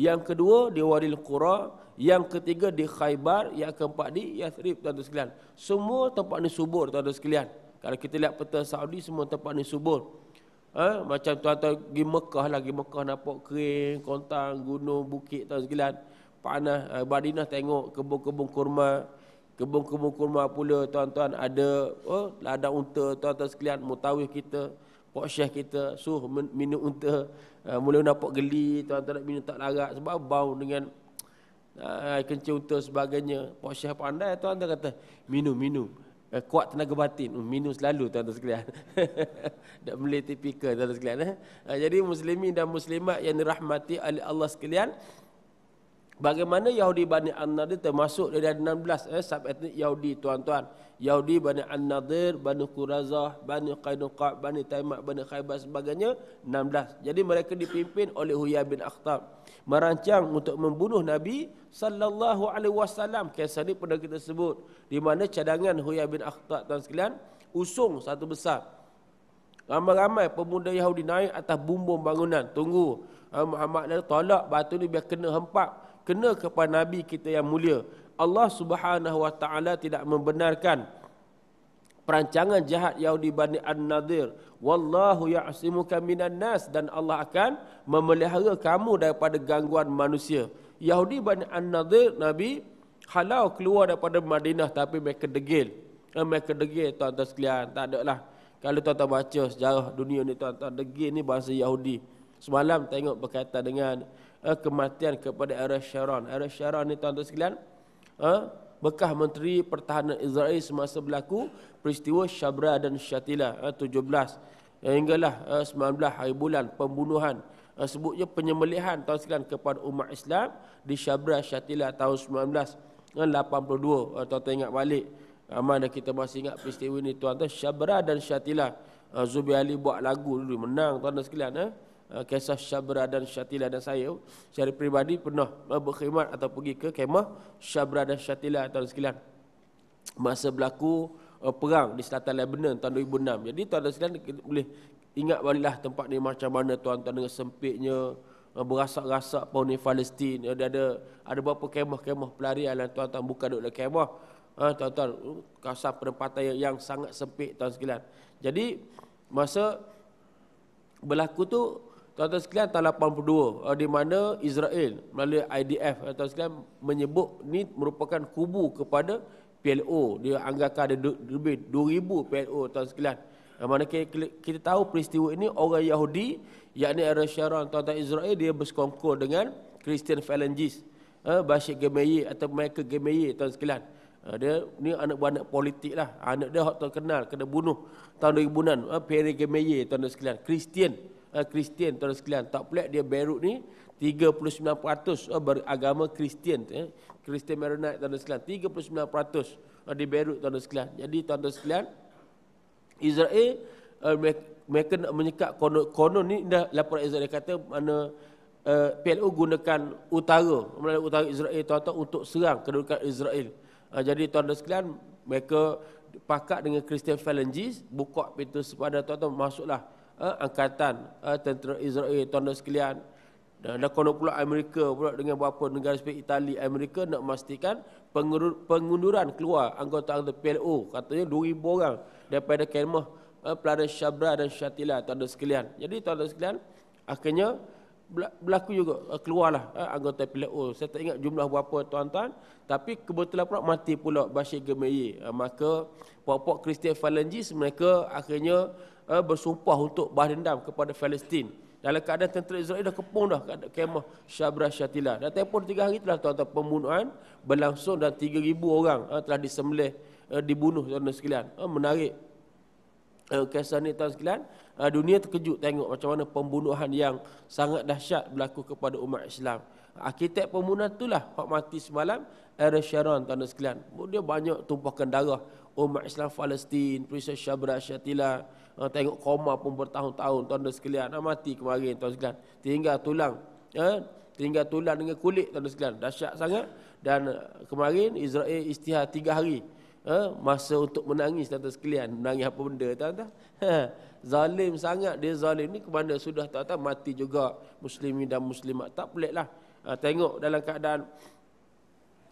yang kedua di Wadil Qura, yang ketiga di Khaybar, yang keempat di Yathrib tuan-tuan sekalian. Semua tempat ni subur tuan-tuan sekalian. Kalau kita lihat peta Saudi semua tempat ni subur. Ha? macam tuan-tuan pergi Mekah lagi Mekah nampak kering, kontang, gunung, bukit tuan-tuan sekalian. Panah, ha, Madinah tengok kebun-kebun kurma, kebun-kebun kurma pula tuan-tuan ada oh, ladang unta tuan-tuan sekalian, mutawif kita. Pak Syekh kita suruh minum unta uh, Mula nampak geli Tuan-tuan minum tak larat Sebab bau dengan uh, Kencing unta sebagainya Pak Syekh pandai Tuan-tuan kata Minum, minum uh, Kuat tenaga batin uh, Minum selalu tuan-tuan sekalian Tak boleh tipikal tuan-tuan sekalian eh? uh, Jadi muslimin dan muslimat Yang dirahmati oleh Allah sekalian bagaimana Yahudi Bani An-Nadir termasuk dari 16 eh, sub etnik Yahudi tuan-tuan. Yahudi Bani An-Nadir, Bani Qurazah, Bani Qainuqa, Bani Taimak, Bani Khaybah sebagainya 16. Jadi mereka dipimpin oleh Huyai bin Akhtab. Merancang untuk membunuh Nabi sallallahu alaihi wasallam. Kisah ini pernah kita sebut di mana cadangan Huyai bin Akhtab tuan sekalian usung satu besar. Ramai-ramai pemuda Yahudi naik atas bumbung bangunan. Tunggu eh, Muhammad dia tolak batu ni biar kena hempap kena kepada nabi kita yang mulia Allah Subhanahu wa taala tidak membenarkan perancangan jahat Yahudi Bani An-Nadir wallahu ya'simuka minan nas dan Allah akan memelihara kamu daripada gangguan manusia Yahudi Bani An-Nadir nabi halau keluar daripada Madinah tapi mereka degil eh, mereka degil tuan-tuan sekalian tak ada lah kalau tuan-tuan baca sejarah dunia ni tuan-tuan degil ni bahasa Yahudi semalam tengok berkaitan dengan uh, kematian kepada Eres Sharon. Eres Sharon ni tuan-tuan sekalian, uh, eh, bekah menteri pertahanan Israel semasa berlaku peristiwa Shabra dan Shatila uh, 17 uh, hinggalah uh, eh, 19 hari bulan pembunuhan uh, sebutnya penyembelihan tahun sekalian kepada umat Islam di Shabra Shatila tahun 1982 uh, tuan-tuan ingat balik uh, mana kita masih ingat peristiwa ini tuan-tuan Shabra dan Shatila Zubi Ali buat lagu dulu menang tuan-tuan sekalian eh? Eh, kisah Syabra dan Syatila dan saya secara pribadi pernah berkhidmat atau pergi ke kemah Syabra dan Syatila tahun sekian masa berlaku eh, perang di selatan Lebanon tahun 2006 jadi tuan-tuan sekalian boleh ingat baliklah tempat ni macam mana tuan-tuan dengan sempitnya eh, berasak-rasak pun ni Palestin ada ada ada beberapa kemah-kemah pelarian dan lah tuan-tuan buka duduk dalam kemah ha, tuan-tuan hmm, kasar penempatan yang, yang sangat sempit tuan-tuan jadi masa berlaku tu Tuan-tuan sekalian tahun 82 eh, di mana Israel melalui IDF eh, tuan-tuan menyebut ini merupakan kubu kepada PLO. Dia anggarkan ada lebih 2000 PLO tuan-tuan sekalian. Eh, mana kita tahu peristiwa ini orang Yahudi yakni Aaron Sharon tuan-tuan Israel dia bersekongkol dengan Christian Phalangist eh, Bashir Gemeye atau Michael Gemeye tuan-tuan sekalian. dia ni anak buah anak politik lah. Anak dia hak terkenal kena bunuh tahun 2000-an. Eh, Pierre Gemeye tuan-tuan sekalian. Christian. Christian. Eh, Kristian tuan sekalian. Tak pelik dia Beirut ni 39% eh, beragama Kristian. Eh. Kristian eh? Maronite tuan sekalian. 39% di Beirut tuan sekalian. Jadi tuan sekalian, Israel uh, mereka nak menyekat konon, konon ni dah laporan Israel kata mana uh, PLO gunakan utara melalui utara Israel tuan-tuan untuk serang kedudukan Israel. jadi tuan-tuan sekalian mereka pakat dengan Kristian Falangis buka pintu sepadan tuan-tuan masuklah eh, angkatan eh, tentera Israel tuan-tuan sekalian dan ada konon pula Amerika pula dengan beberapa negara seperti Itali Amerika nak memastikan pengunduran keluar anggota-anggota PLO katanya 2000 orang daripada kemah eh, pelana Shabra dan Shatila tuan-tuan sekalian jadi tuan-tuan sekalian akhirnya berlaku juga eh, keluarlah eh, anggota PLO oh, saya tak ingat jumlah berapa tuan-tuan tapi kebetulan pula mati pula Bashir Gemeyi eh, maka puak-puak Kristian Falangis mereka akhirnya bersumpah untuk bahan kepada Palestin dalam keadaan tentera Israel dah kepung dah kat kemah Shabra Shatila dan tempoh tiga hari telah tuan-tuan pembunuhan berlangsung dan 3000 orang telah disembelih dibunuh tuan-tuan sekalian menarik Eh, kisah ni tahun sekian eh, dunia terkejut tengok macam mana pembunuhan yang sangat dahsyat berlaku kepada umat Islam arkitek pembunuhan itulah hak mati semalam era Sharon tahun sekian dia banyak tumpahkan darah umat Islam Palestin Prisa Shabra Shatila eh, tengok koma pun bertahun-tahun tuan dan sekalian nak mati kemarin tuan sekalian tinggal tulang eh? tinggal tulang dengan kulit tuan dan sekalian dahsyat sangat dan kemarin Israel istihar tiga hari ha, masa untuk menangis tanda sekalian menangis apa benda tuan ha, zalim sangat dia zalim ni ke mana sudah tak tahu mati juga muslimin dan muslimat tak peliklah ha, tengok dalam keadaan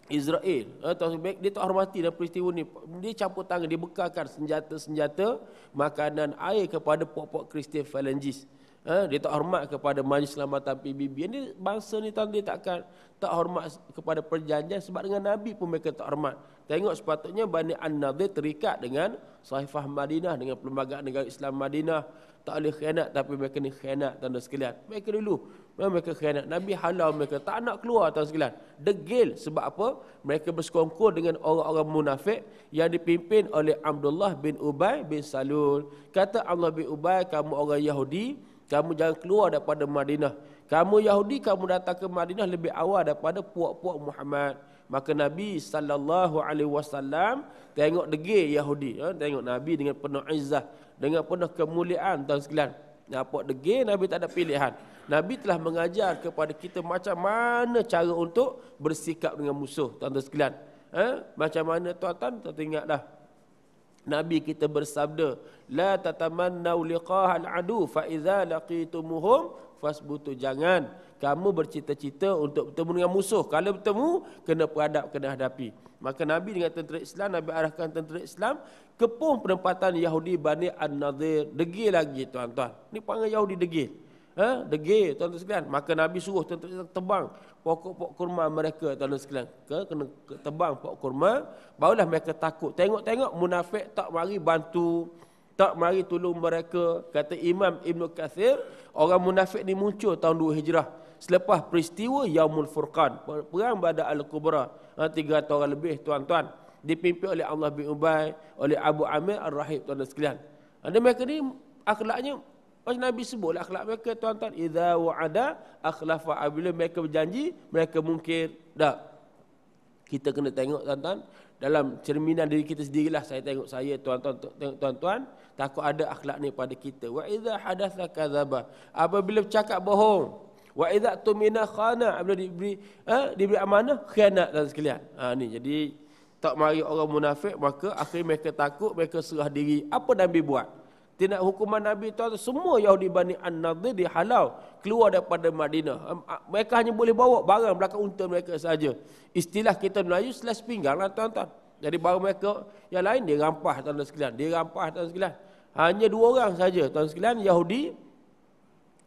Israel ha, dia tak hormati dalam peristiwa ni dia campur tangan dia bekalkan senjata-senjata makanan air kepada pokok pok Kristian Falangis ha, dia tak hormat kepada Majlis Selamatan PBB ini bangsa ni tuan dia tak akan tak hormat kepada perjanjian sebab dengan Nabi pun mereka tak hormat Tengok sepatutnya Bani An-Nadir terikat dengan Sahifah Madinah dengan pelbagai negara Islam Madinah. Tak boleh khianat tapi mereka ni khianat tanda sekalian. Mereka dulu mereka khianat. Nabi halau mereka tak nak keluar tanda sekalian. Degil sebab apa? Mereka bersekongkol dengan orang-orang munafik yang dipimpin oleh Abdullah bin Ubay bin Salul. Kata Allah bin Ubay, kamu orang Yahudi, kamu jangan keluar daripada Madinah. Kamu Yahudi, kamu datang ke Madinah lebih awal daripada puak-puak Muhammad maka Nabi sallallahu alaihi wasallam tengok degil Yahudi ya? tengok Nabi dengan penuh izzah dengan penuh kemuliaan dan sekalian nampak degil Nabi tak ada pilihan Nabi telah mengajar kepada kita macam mana cara untuk bersikap dengan musuh tuan-tuan sekalian ha? macam mana tuan-tuan tuan ingatlah Nabi kita bersabda la tatamannau liqa'al adu fa idza laqitumuhum fasbutu jangan kamu bercita-cita untuk bertemu dengan musuh kalau bertemu kena peradab kena hadapi maka nabi dengan tentera Islam nabi arahkan tentera Islam kepung penempatan Yahudi Bani An-Nadir degil lagi tuan-tuan ni panggil Yahudi degil ha degil tuan-tuan sekalian maka nabi suruh tentera Islam tebang pokok-pokok kurma mereka tuan-tuan sekalian ke kena tebang pokok kurma barulah mereka takut tengok-tengok munafik tak mari bantu tak mari tolong mereka kata Imam Ibn Kathir orang munafik ni muncul tahun 2 Hijrah selepas peristiwa Yaumul Furqan, perang Badar Al-Kubra, ha, tiga tahun lebih tuan-tuan, dipimpin oleh Allah bin Ubay, oleh Abu Amir Ar-Rahib tuan-tuan sekalian. Dan mereka ni akhlaknya macam Nabi sebut lah akhlak mereka tuan-tuan idza wa'ada akhlafa abila mereka berjanji mereka mungkin dak kita kena tengok tuan-tuan dalam cerminan diri kita sendirilah saya tengok saya tuan-tuan tengok tuan-tuan takut ada akhlak ni pada kita wa idza hadatha kadzaba apabila bercakap bohong wa idza tumina khana ah, bila diberi eh, diberi amanah khianat dan sekalian ha ni jadi tak mari orang munafik maka akhirnya mereka takut mereka serah diri apa nabi buat tindak hukuman nabi tu semua yahudi bani an-nadir dihalau keluar daripada Madinah. Mereka hanya boleh bawa barang belakang unta mereka saja. Istilah kita Melayu selas pinggang lah tuan-tuan. Jadi barang mereka yang lain dirampas tuan-tuan sekalian. Dirampas tuan-tuan sekalian. Hanya dua orang saja tuan-tuan sekalian Yahudi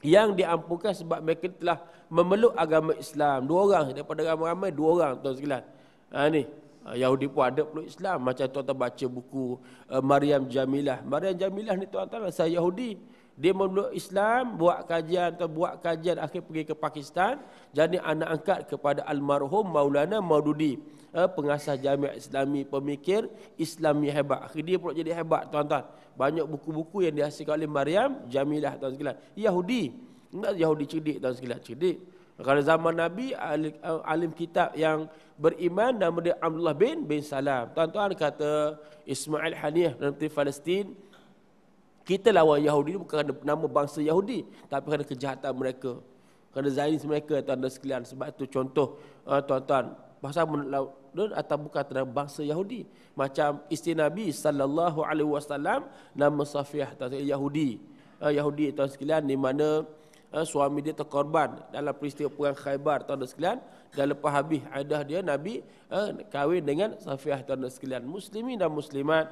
yang diampukan sebab mereka telah memeluk agama Islam. Dua orang daripada ramai-ramai, dua orang tuan sekalian. Ha, ni. Ha, Yahudi pun ada peluk Islam. Macam tuan-tuan baca buku uh, Maryam Jamilah. Maryam Jamilah ni tuan-tuan saya Yahudi dia memeluk Islam, buat kajian atau buat kajian akhir pergi ke Pakistan, jadi anak angkat kepada almarhum Maulana Maududi, eh, pengasah pengasas jami' Islami, pemikir Islami hebat. Akhir dia pula jadi hebat, tuan-tuan. Banyak buku-buku yang dihasilkan oleh Maryam, Jamilah, tuan sekalian. Yahudi. Enggak Yahudi cerdik, tuan sekalian. Cerdik. Kalau zaman Nabi, alim kitab yang beriman nama dia Abdullah bin bin Salam. Tuan-tuan kata Ismail Haniyah dalam Palestin, kita lawan Yahudi ni bukan kerana nama bangsa Yahudi Tapi kerana kejahatan mereka Kerana Zainis mereka atau anda sekalian Sebab itu contoh tuan eh, tuan-tuan Pasal menolak atau bukan kerana bangsa Yahudi Macam isteri Nabi Sallallahu Alaihi Wasallam Nama Safiyah atau Yahudi eh, Yahudi tuan sekalian di mana eh, Suami dia terkorban dalam peristiwa perang Khaybar tuan sekalian dan lepas habis adah dia Nabi kahwin dengan Safiyah tuan sekalian Muslimin dan Muslimat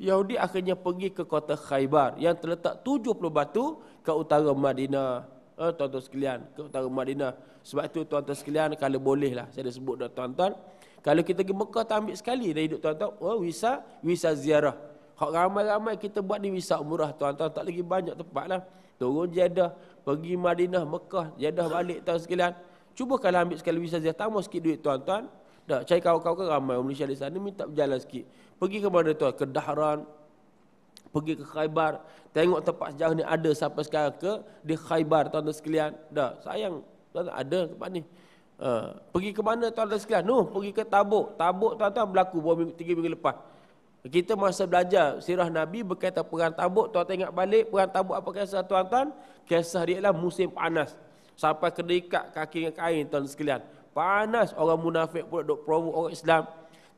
Yahudi akhirnya pergi ke kota Khaybar yang terletak 70 batu ke utara Madinah. Eh, tuan-tuan sekalian, ke utara Madinah. Sebab itu tuan-tuan sekalian, kalau bolehlah saya dah sebut dah tuan-tuan. Kalau kita pergi Mekah, tak ambil sekali dah hidup tuan-tuan. Oh, wisa, wisa ziarah. Hak ramai-ramai kita buat ni wisa murah tuan-tuan. Tak lagi banyak tempat lah. Turun jadah, pergi Madinah, Mekah, jadah balik tuan sekalian. Cuba kalau ambil sekali wisa ziarah, tambah sikit duit tuan-tuan. Dah, cari kawan-kawan ramai. Malaysia di sana minta berjalan sikit pergi ke mana tuan ke Dahran pergi ke Khaybar tengok tempat sejarah ni ada sampai sekarang ke di Khaybar tuan-tuan sekalian dah sayang tuan -tuan, ada tempat ni uh, pergi ke mana tuan-tuan sekalian Nuh, pergi ke Tabuk Tabuk tuan-tuan berlaku 3 minggu, minggu lepas kita masa belajar sirah Nabi berkaitan perang tabuk. Tuan-tuan ingat balik perang tabuk apa kisah tuan-tuan? Kisah dia ialah musim panas. Sampai kena ikat kaki dengan kain tuan sekalian. Panas orang munafik pula duk provok. orang Islam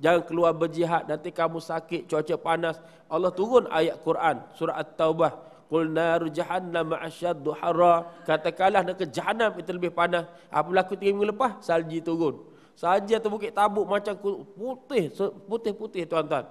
jangan keluar berjihad nanti kamu sakit cuaca panas Allah turun ayat Quran surah At-Taubah Qul naru jahannam ma'asyaddu harra katakanlah neraka jahannam itu lebih panas apa berlaku 3 minggu lepas salji turun saja tu bukit tabuk macam putih putih-putih tuan-tuan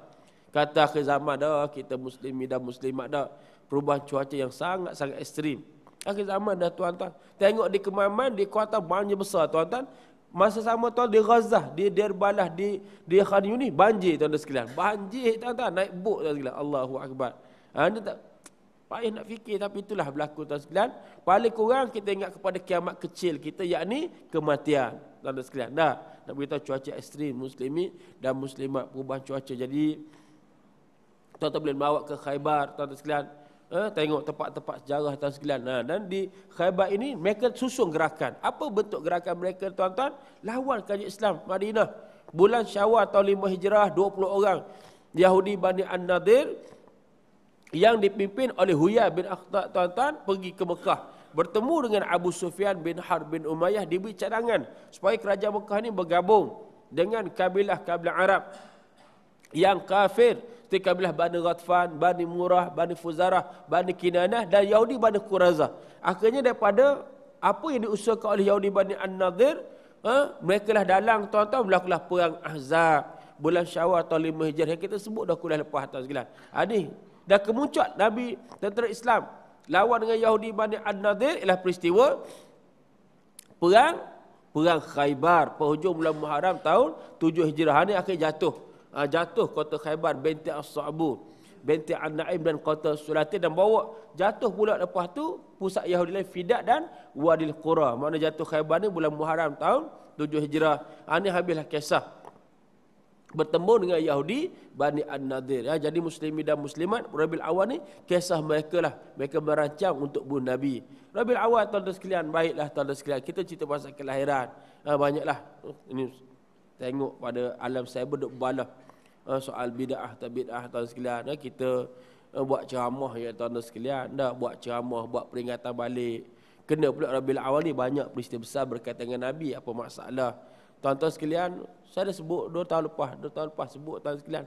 kata akhir zaman dah kita muslimi dan muslimat dah perubahan cuaca yang sangat-sangat ekstrim akhir zaman dah tuan-tuan tengok di kemaman di kota banyak besar tuan-tuan Masa sama tuan di Gaza, di Derbalah, di di Khan Yunis, banjir tuan-tuan sekalian. Banjir tuan-tuan, naik bot tuan-tuan sekalian. Allahu Akbar. Ha, anda tak payah nak fikir tapi itulah berlaku tuan-tuan sekalian. Paling kurang kita ingat kepada kiamat kecil kita yakni kematian tuan-tuan sekalian. Dah nak berita cuaca ekstrim muslimi dan muslimat perubahan cuaca. Jadi tuan-tuan boleh bawa ke Khaibar tuan-tuan sekalian eh, tengok tempat-tempat sejarah tahun sekian. Nah, dan di Khaybar ini mereka susun gerakan. Apa bentuk gerakan mereka tuan-tuan? Lawan kajian Islam Madinah. Bulan Syawal tahun 5 Hijrah 20 orang Yahudi Bani An-Nadir yang dipimpin oleh Huya bin Akhtar tuan-tuan pergi ke Mekah bertemu dengan Abu Sufyan bin Harb bin Umayyah di bicarangan supaya kerajaan Mekah ini bergabung dengan kabilah-kabilah Arab yang kafir di bilah Bani Ghatfan, Bani Murah, Bani Fuzarah, Bani Kinanah dan Yahudi Bani Qurazah. Akhirnya daripada apa yang diusulkan oleh Yahudi Bani An-Nadhir, eh, ha, mereka lah dalang tuan-tuan berlakulah perang Ahzab, bulan Syawal atau lima hijrah yang kita sebut dah kuliah lepas atas segala. Ha, ini dah kemuncak Nabi tentera Islam lawan dengan Yahudi Bani An-Nadhir ialah peristiwa perang perang Khaybar, penghujung bulan Muharram tahun 7 hijrah ini ha, akhirnya jatuh uh, jatuh kota Khaybar binti as sabu binti An-Naim dan kota Sulatin dan bawa jatuh pula lepas tu pusat Yahudi lain Fidak dan Wadil Qura mana jatuh Khaybar ni bulan Muharram tahun 7 Hijrah ha, ah, ini habislah kisah bertemu dengan Yahudi Bani An-Nadir ya, jadi Muslimi dan Muslimat Rabil Awal ni kisah mereka lah mereka merancang untuk bunuh Nabi Rabil Awal tuan-tuan sekalian baiklah tuan-tuan sekalian kita cerita pasal kelahiran ha, banyaklah ini tengok pada alam cyber duk balah uh, soal bidah atau bidah atau sekalian dah eh, kita uh, buat ceramah ya tuan sekalian dah buat ceramah buat peringatan balik kena pula Rabiul Awal ni banyak peristiwa besar berkaitan dengan nabi apa masalah tuan-tuan sekalian saya dah sebut 2 tahun lepas 2 tahun lepas sebut tuan sekalian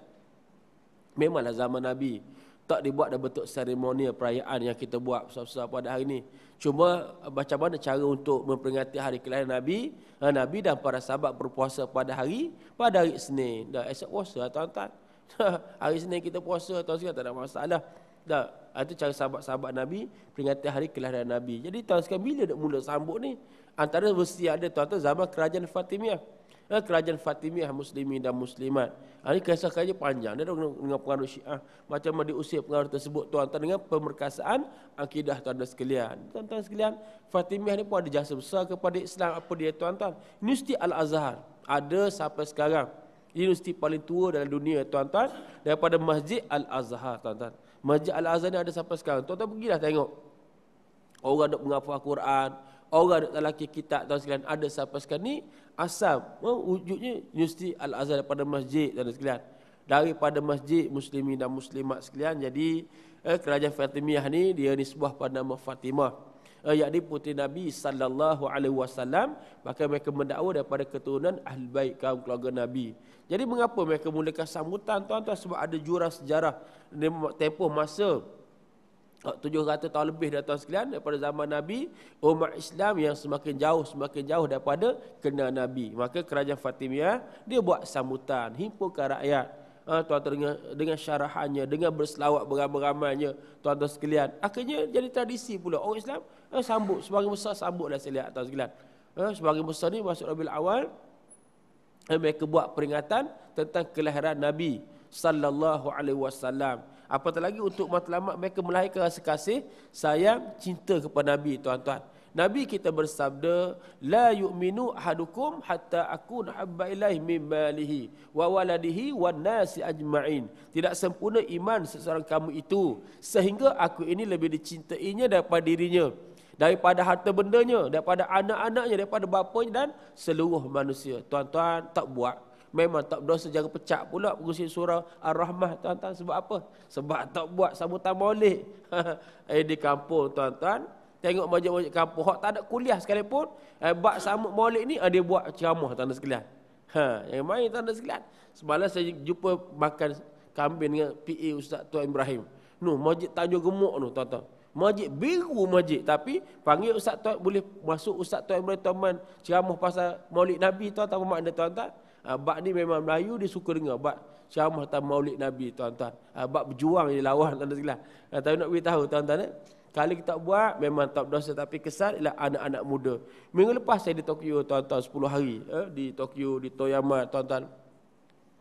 memanglah zaman nabi tak dibuat dalam bentuk seremonial perayaan yang kita buat besar-besar pada hari ini. Cuma eh, macam mana cara untuk memperingati hari kelahiran Nabi, eh, Nabi dan para sahabat berpuasa pada hari, pada hari Senin. Dah esok puasa tuan-tuan. hari Senin kita puasa tuan-tuan, tak ada masalah. Dah, ah, itu cara sahabat-sahabat Nabi, peringati hari kelahiran Nabi. Jadi tuan-tuan, bila nak mula sambut ni? Antara mesti ada tuan-tuan zaman kerajaan Fatimiyah. Eh, kerajaan Fatimiyah Muslimin dan Muslimat. Ah, ini kisah kerajaan panjang. Dia dengan, dengan pengaruh syiah. Macam mana diusir pengaruh tersebut tuan-tuan dengan pemerkasaan akidah tuan-tuan sekalian. Tuan-tuan sekalian, Fatimiyah ni pun ada jasa besar kepada Islam apa dia tuan-tuan. Universiti Al-Azhar ada sampai sekarang. Universiti paling tua dalam dunia tuan-tuan. Daripada Masjid Al-Azhar tuan-tuan. Masjid Al-Azhar ni ada sampai sekarang. Tuan-tuan pergilah tengok. Orang duk menghafal Quran. Orang ada lelaki kitab tuan-tuan sekalian. Ada sampai sekarang ni asam oh, wujudnya universiti al-azhar pada masjid dan sekalian daripada masjid muslimin dan muslimat sekalian jadi eh, kerajaan fatimiyah ni dia nisbah pada nama fatimah eh, yakni putri nabi sallallahu alaihi wasallam bahkan mereka mendakwa daripada keturunan ahli bait kaum keluarga nabi jadi mengapa mereka mulakan sambutan tuan-tuan sebab ada jurah sejarah tempoh masa 700 tahun lebih datang sekalian daripada zaman Nabi umat Islam yang semakin jauh semakin jauh daripada kena Nabi maka kerajaan Fatimiyah dia buat sambutan himpunkan rakyat ha, tuan dengan, dengan syarahannya dengan berselawat beramai-ramainya tuan-tuan sekalian akhirnya jadi tradisi pula orang Islam ha, sambut sebagai besar sambutlah sekalian atas sekalian ha, eh, sebagai besar ni masuk Rabiul Awal eh, mereka buat peringatan tentang kelahiran Nabi sallallahu alaihi wasallam Apatah lagi untuk matlamat mereka melahirkan rasa kasih, sayang, cinta kepada Nabi tuan-tuan. Nabi kita bersabda la yu'minu ahadukum hatta akun habba ilaihi min malihi wa waladihi ajmain. Tidak sempurna iman seseorang kamu itu sehingga aku ini lebih dicintainya daripada dirinya, daripada harta bendanya, daripada anak-anaknya, daripada bapanya dan seluruh manusia. Tuan-tuan tak buat. Memang tak berdosa jangan pecah pula pengusir surau Ar-Rahmah tuan-tuan sebab apa? Sebab tak buat sambutan maulid. eh di kampung tuan-tuan, tengok majlis-majlis kampung, hak tak ada kuliah sekalipun, eh bab sambut maulid ni ada eh, buat ceramah tuan-tuan sekalian. Ha, yang main tuan-tuan sekalian. Semalam saya jumpa makan kambing dengan PA Ustaz Tuan Ibrahim. Nu masjid tajuk Gemuk tu tuan-tuan. Masjid biru masjid tapi panggil Ustaz Tuan boleh masuk Ustaz Tuan Ibrahim tuan-tuan ceramah pasal maulid Nabi tuan-tuan apa makna tuan-tuan? Ah, bab ni memang Melayu dia suka dengar bab ceramah tentang maulid Nabi tuan-tuan. Ah, bab berjuang dia lawan tanda segala. Ah, tapi nak beritahu tuan-tuan eh? Kalau kita buat memang tak berdosa tapi kesan ialah anak-anak muda. Minggu lepas saya di Tokyo tuan-tuan 10 hari eh? di Tokyo di Toyama tuan-tuan.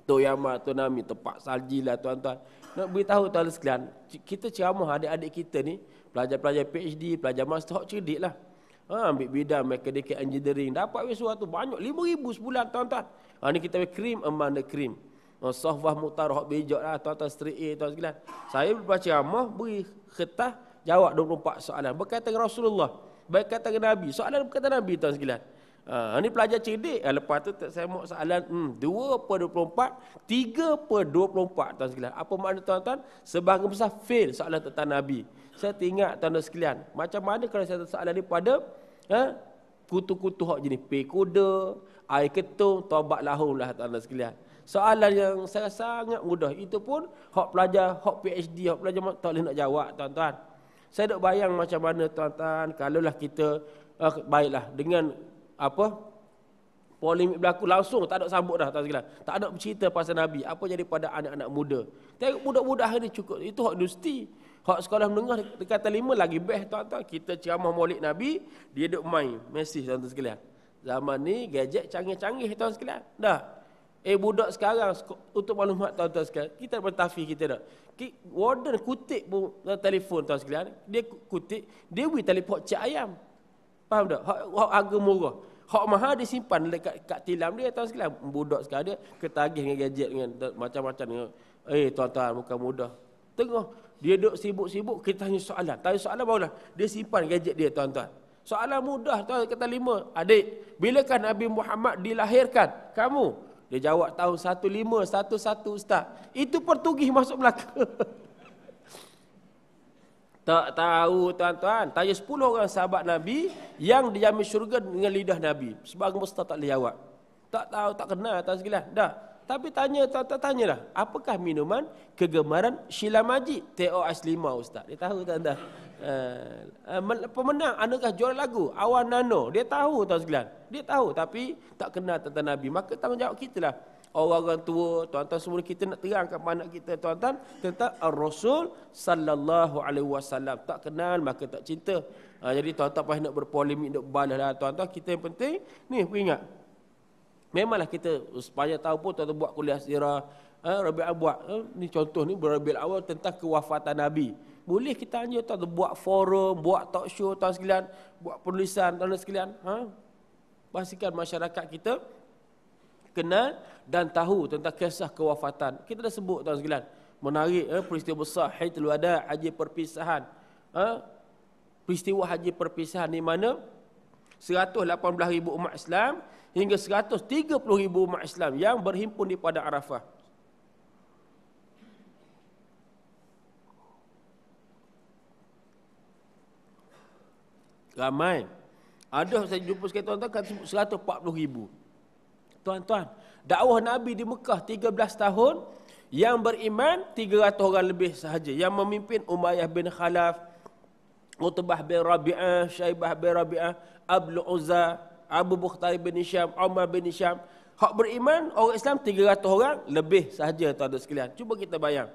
Toyama tsunami tempat salji lah tuan-tuan. Nak beritahu tuan-tuan sekalian, kita ceramah adik-adik kita ni pelajar-pelajar PhD, pelajar master hok cerdik lah. Ha, ambil bidang mechanical engineering dapat wisuda banyak 5000 sebulan tuan-tuan. Ha ni kita krim amanda krim. Ah, Sahwah mutarah bijak lah tuan-tuan seteri tuan sekalian. Saya baca amah beri kertas jawab 24 soalan. Berkata dengan Rasulullah, berkata dengan Nabi. Soalan berkata Nabi tuan sekalian. Ha, ah, ini pelajar cedek. Ha, lepas tu saya mahu soalan hmm, 2 per 24, 3 per 24 tuan sekalian. Apa makna tuan-tuan? Sebahagian besar fail soalan tentang Nabi. Saya tengok tuan-tuan sekalian. Macam mana kalau saya tanya soalan ni pada ha, kutu-kutu hak jenis. Pekoda, air ketum, taubat lahum lah tuan-tuan sekalian. Soalan yang sangat-sangat mudah. Itu pun hak pelajar, hak PhD, hak pelajar tak boleh nak jawab tuan-tuan. Saya nak bayang macam mana tuan-tuan, lah kita, uh, baiklah dengan apa, polemik berlaku langsung tak ada sambut dah tuan sekalian. Tak ada bercerita pasal Nabi. Apa jadi pada anak-anak muda? Tengok muda budak hari ini cukup. Itu hak dusti. Hak sekolah menengah dekat kata lima lagi beh, tuan-tuan. Kita ceramah maulid Nabi, dia duk main. Mesej tuan-tuan sekalian. Zaman ni gadget canggih-canggih tuan sekalian. Dah. Eh budak sekarang untuk maklumat tuan-tuan sekalian, kita dapat tafih kita dah. Warden kutik pun telefon tuan sekalian. Dia kutik dia beri telefon cik ayam. Faham tak? Hak, hak harga murah. Hak maha dia simpan dekat kat tilam dia tuan sekalian. Budak sekarang dia ketagih dengan gadget dengan macam-macam dengan eh tuan-tuan bukan mudah. Tengok dia duk sibuk-sibuk kita tanya soalan. Tanya soalan barulah dia simpan gadget dia tuan-tuan. Soalan mudah tuan kata lima. Adik, bilakah Nabi Muhammad dilahirkan? Kamu? Dia jawab tahun 15, 11 ustaz. Itu pertugih masuk Melaka. Tak tahu tuan-tuan. Tanya 10 orang sahabat Nabi yang dijamin syurga dengan lidah Nabi. Sebagai ustaz tak boleh jawab. Tak tahu, tak kenal tak sekalian. Dah. Tapi tanya, tak tanya, lah. Apakah minuman kegemaran Syilamaji? T.O.S lima ustaz. Dia tahu tuan-tuan. Uh, uh, pemenang anugerah juara lagu awan nano dia tahu tuan dia tahu tapi tak kenal tentang nabi maka tanggungjawab kita lah orang-orang tua tuan-tuan semua kita nak terang kepada anak kita tuan-tuan tentang rasul sallallahu alaihi wasallam tak kenal maka tak cinta uh, jadi tuan-tuan pasal nak berpolemik nak balas lah tuan-tuan kita yang penting ni ingat memanglah kita supaya tahu pun tuan-tuan buat kuliah sirah uh, eh, Rabi'ah buat uh, ni contoh ni berabil awal tentang kewafatan Nabi boleh kita anjur tuan-tuan buat forum, buat talk show tuan sekalian, buat penulisan tuan-tuan sekalian. Ha? Pastikan masyarakat kita kenal dan tahu tentang kisah kewafatan. Kita dah sebut tuan sekalian. Menarik eh? peristiwa besar haji wada, haji perpisahan. Ha? Peristiwa haji perpisahan di mana 118,000 umat Islam hingga 130,000 umat Islam yang berhimpun di pada Arafah. Ramai. Ada saya jumpa sekali tuan-tuan kan 140 ribu. Tuan-tuan, dakwah Nabi di Mekah 13 tahun, yang beriman 300 orang lebih sahaja. Yang memimpin Umayyah bin Khalaf, Utbah bin Rabi'ah, Syaibah bin Rabi'ah, Abdul Uzza, Abu Bukhtari bin Isyam, Umar bin Isyam. Hak beriman, orang Islam 300 orang lebih sahaja tuan-tuan sekalian. Cuba kita bayang.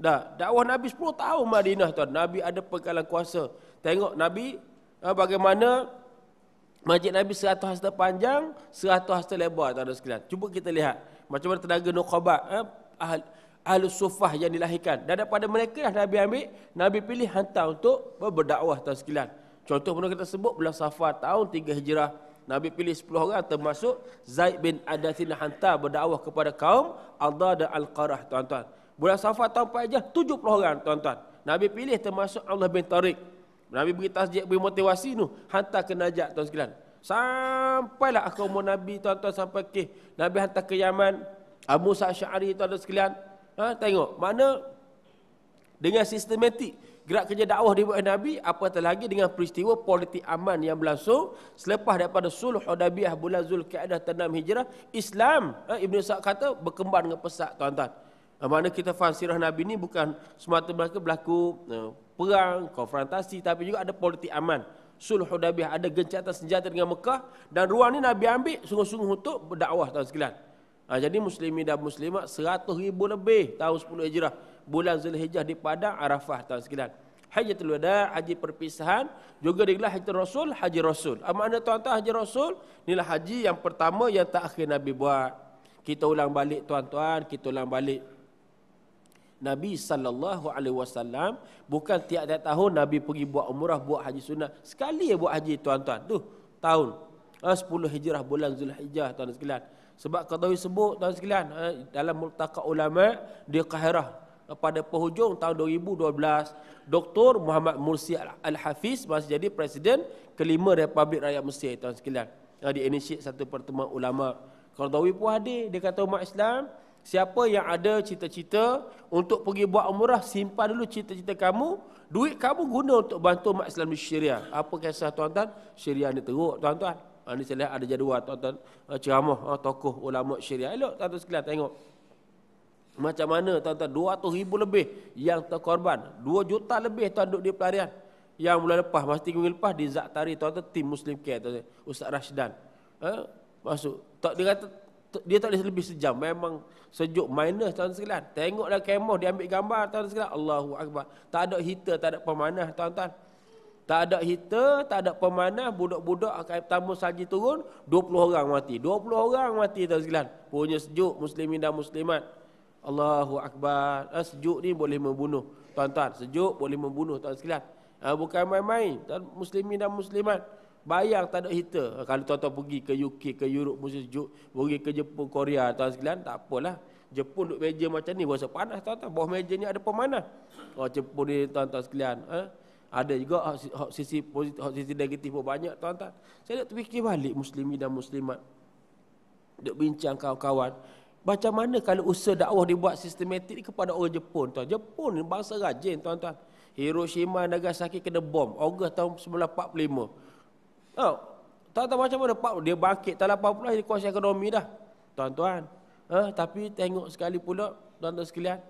Dah, dakwah Nabi 10 tahun Madinah tuan. Nabi ada pengkalan kuasa. Tengok Nabi Eh, bagaimana Masjid Nabi 100 hasta panjang, 100 hasta lebar tuan dan sekalian. Cuba kita lihat. Macam mana tenaga Nuqabah, eh, ahli ahlu sufah yang dilahirkan. Dan daripada mereka lah Nabi ambil, Nabi pilih hantar untuk berdakwah tuan sekalian. Contoh pun kita sebut bulan Safar tahun 3 Hijrah. Nabi pilih 10 orang termasuk Zaid bin Adathin hantar berdakwah kepada kaum Adha dan Al-Qarah tuan-tuan. Bulan Safar tahun 4 Hijrah 70 orang tuan-tuan. Nabi pilih termasuk Allah bin Tariq Nabi beri tasjid, beri motivasi tu. Hantar ke Najat tuan sekalian. Sampailah akal umur Nabi tuan-tuan sampai ke. Nabi hantar ke Yaman. Abu Musa Asyari tuan-tuan sekalian. Ha, tengok. Mana dengan sistematik gerak kerja dakwah di bawah Nabi. Apatah lagi dengan peristiwa politik aman yang berlangsung. Selepas daripada suluh Hudabiyah bulan Zulqa'dah tanam hijrah. Islam, ha, Ibn Sa'ad kata, berkembang dengan pesat tuan-tuan. Ha, mana kita faham sirah Nabi ni bukan semata-mata berlaku... Uh, perang, konfrontasi tapi juga ada politik aman. Sulh Hudabiyah ada gencatan senjata dengan Mekah dan ruang ni Nabi ambil sungguh-sungguh untuk berdakwah tahun sekian. Ha, jadi muslimin dan muslimat 100 ribu lebih tahun 10 Hijrah bulan Zulhijjah di Padang Arafah tahun sekian. Haji Wada, haji perpisahan juga digelar haji Rasul, haji Rasul. Apa ah, makna tuan-tuan haji Rasul? Inilah haji yang pertama yang tak akhir Nabi buat. Kita ulang balik tuan-tuan, kita ulang balik. Nabi sallallahu alaihi wasallam bukan tiap-tiap tahun Nabi pergi buat umrah buat haji sunnah sekali ya buat haji tuan-tuan tu tahun 10 ha, hijrah bulan Zulhijjah tuan sekalian sebab kau sebut tuan sekalian ha, dalam multaqa ulama di Kaherah pada penghujung tahun 2012 doktor Muhammad Mursi Al-Hafiz masih jadi presiden kelima Republik Rakyat Mesir tuan sekalian ha, dia initiate satu pertemuan ulama Qardawi pun hadir dia kata umat Islam Siapa yang ada cita-cita untuk pergi buat umrah, simpan dulu cita-cita kamu. Duit kamu guna untuk bantu umat Islam di syariah. Apa kisah tuan-tuan? Syiria ni teruk tuan-tuan. Ini ah, saya lihat ada jadual tuan-tuan ah, ceramah ah, tokoh ulama Syiria Elok tuan-tuan sekalian tengok. Macam mana tuan-tuan 200 ribu lebih yang terkorban. 2 juta lebih tuan duduk di pelarian. Yang mulai lepas, masa 3 minggu lepas di Zaktari tuan-tuan tim Muslim Care tuan-tuan. Ustaz Rashidan. Eh? Masuk. Tak, dia kata dia tak boleh lebih sejam memang sejuk minus tahun sekalian tengoklah kemah dia ambil gambar tahun sekalian Allahu akbar tak ada heater tak ada pemanah tuan-tuan tak ada heater tak ada pemanah budak-budak akan tamu saji turun 20 orang mati 20 orang mati tahun sekalian punya sejuk muslimin dan muslimat Allahu akbar ha, sejuk ni boleh membunuh tuan-tuan sejuk boleh membunuh tuan sekalian ha, bukan main-main tuan muslimin dan muslimat Bayang tak ada kita. Kalau tuan-tuan pergi ke UK, ke Europe, mesti sejuk. Pergi ke Jepun, Korea, tuan sekalian, tak apalah. Jepun duduk meja macam ni, rasa panas tuan-tuan. Bawah meja ni ada pemanah. Oh, Jepun ni tuan-tuan sekalian. Eh? Ada juga hak, hak sisi positif, hak sisi negatif pun banyak tuan-tuan. Saya nak terfikir balik muslimi dan muslimat. Duk bincang kawan-kawan. Baca mana kalau usaha dakwah dibuat sistematik kepada orang Jepun tuan. Jepun ni bangsa rajin tuan-tuan. Hiroshima Nagasaki kena bom. Ogos tahun 1945. Oh, tak tahu macam mana Pak dia bangkit tak lapar pula dia kuasa ekonomi dah. Tuan-tuan. Eh, tapi tengok sekali pula tuan-tuan sekalian.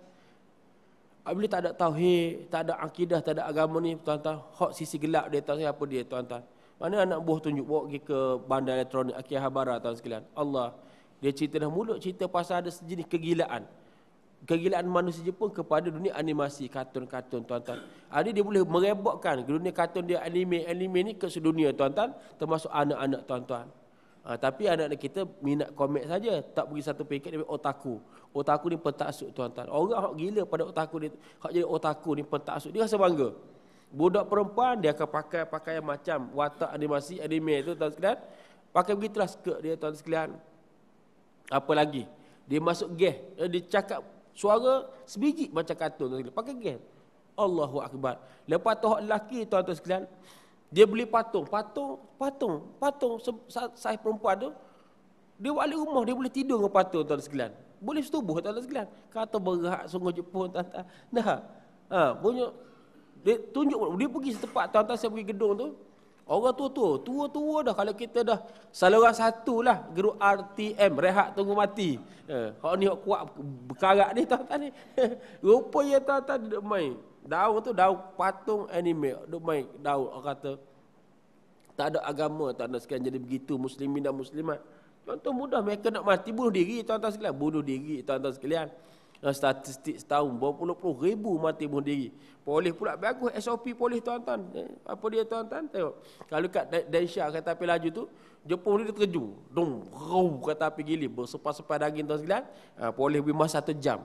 Apabila tak ada tauhid, tak ada akidah, tak ada agama ni tuan-tuan, hot sisi gelap dia tahu siapa dia tuan-tuan. Mana anak buah tunjuk bawa pergi ke bandar elektronik Akihabara tuan-tuan sekalian. Allah dia cerita dah mulut cerita pasal ada sejenis kegilaan kegilaan manusia Jepun kepada dunia animasi, kartun-kartun tuan-tuan. Jadi dia boleh merebakkan dunia kartun dia anime, anime ni ke seluruh dunia tuan-tuan, termasuk anak-anak tuan-tuan. Ha, tapi anak-anak kita minat komik saja, tak pergi satu peringkat dia otaku. Otaku ni pentaksuk tuan-tuan. Orang hok gila pada otaku ni, hok jadi otaku ni pentaksuk, dia rasa bangga. Budak perempuan dia akan pakai pakaian macam watak animasi anime tu tuan sekalian. Pakai begitulah skirt dia tuan sekalian. Apa lagi? Dia masuk geh, dia cakap Suara sebiji macam katul tu, sekalian. Pakai gel. Allahu Akbar. Lepas tu lelaki tuan-tuan sekalian. Dia beli patung. Patung, patung, patung. Saiz perempuan tu. Dia balik rumah, dia boleh tidur dengan patung tuan-tuan sekalian. Boleh setubuh tuan-tuan sekalian. Kata berat, sungguh Jepun tuan-tuan. Dah. Ha, punya. Dia tunjuk, dia pergi setempat tuan-tuan saya pergi gedung tu. Orang tua-tua, tua-tua dah kalau kita dah salah satu lah grup RTM, rehat tunggu mati. Eh, kalau ni hak kuat berkarat ni tuan-tuan ni. Rupanya tuan-tuan duduk main. Daun tu daun patung anime, duduk main daun. Orang kata, tak ada agama tuan-tuan sekalian jadi begitu muslimin dan muslimat. Contoh mudah, mereka nak mati bunuh diri tuan-tuan sekalian. Bunuh diri tuan-tuan Tuan-tuan sekalian. Dan statistik setahun berpuluh puluh ribu mati bunuh diri. Polis pula bagus SOP polis tuan-tuan. Eh, apa dia tuan-tuan? Tengok. Kalau kat Densha kereta api laju tu, Jepun dia terkeju. Dong, rau kereta api gili. Bersepah-sepah daging tuan sekalian. Ah, polis lebih satu jam.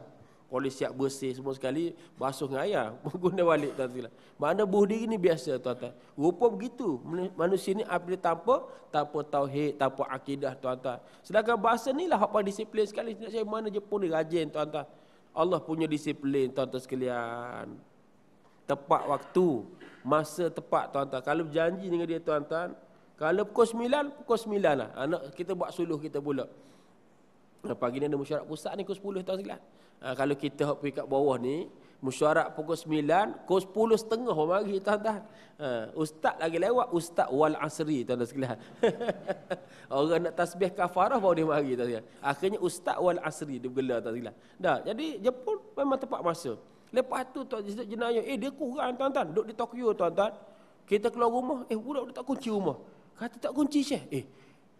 Polis siap bersih semua sekali. Basuh dengan ayah. Mengguna balik tuan sekalian. Mana bunuh diri ni biasa tuan-tuan. Rupa begitu. Manusia ni apabila tanpa, tanpa tauhid, tanpa akidah tuan-tuan. Sedangkan bahasa ni lah apa disiplin sekali. saya mana Jepun ni rajin tuan-tuan. Allah punya disiplin tuan-tuan sekalian. Tepat waktu, masa tepat tuan-tuan. Kalau berjanji dengan dia tuan-tuan, kalau pukul 9, pukul 9 lah. Anak kita buat suluh kita pula. Pagi ni ada musyarak pusat ni pukul 10 tuan-tuan. Ah, kalau kita pergi kat bawah ni, Mesyuarat pukul 9, pukul 10 setengah orang mari tuan-tuan. Uh, ustaz lagi lewat, ustaz wal asri tuan-tuan sekalian. orang nak tasbih kafarah baru dia mari tuan-tuan. Akhirnya ustaz wal asri dia bergelar tuan-tuan sekalian. Dah, jadi Jepun memang tepat masa. Lepas tu tuan-tuan jenayah, eh dia kurang tuan-tuan. Duduk di Tokyo tuan-tuan. Kita keluar rumah, eh budak-budak tak kunci rumah. Kata tak kunci syekh. Eh,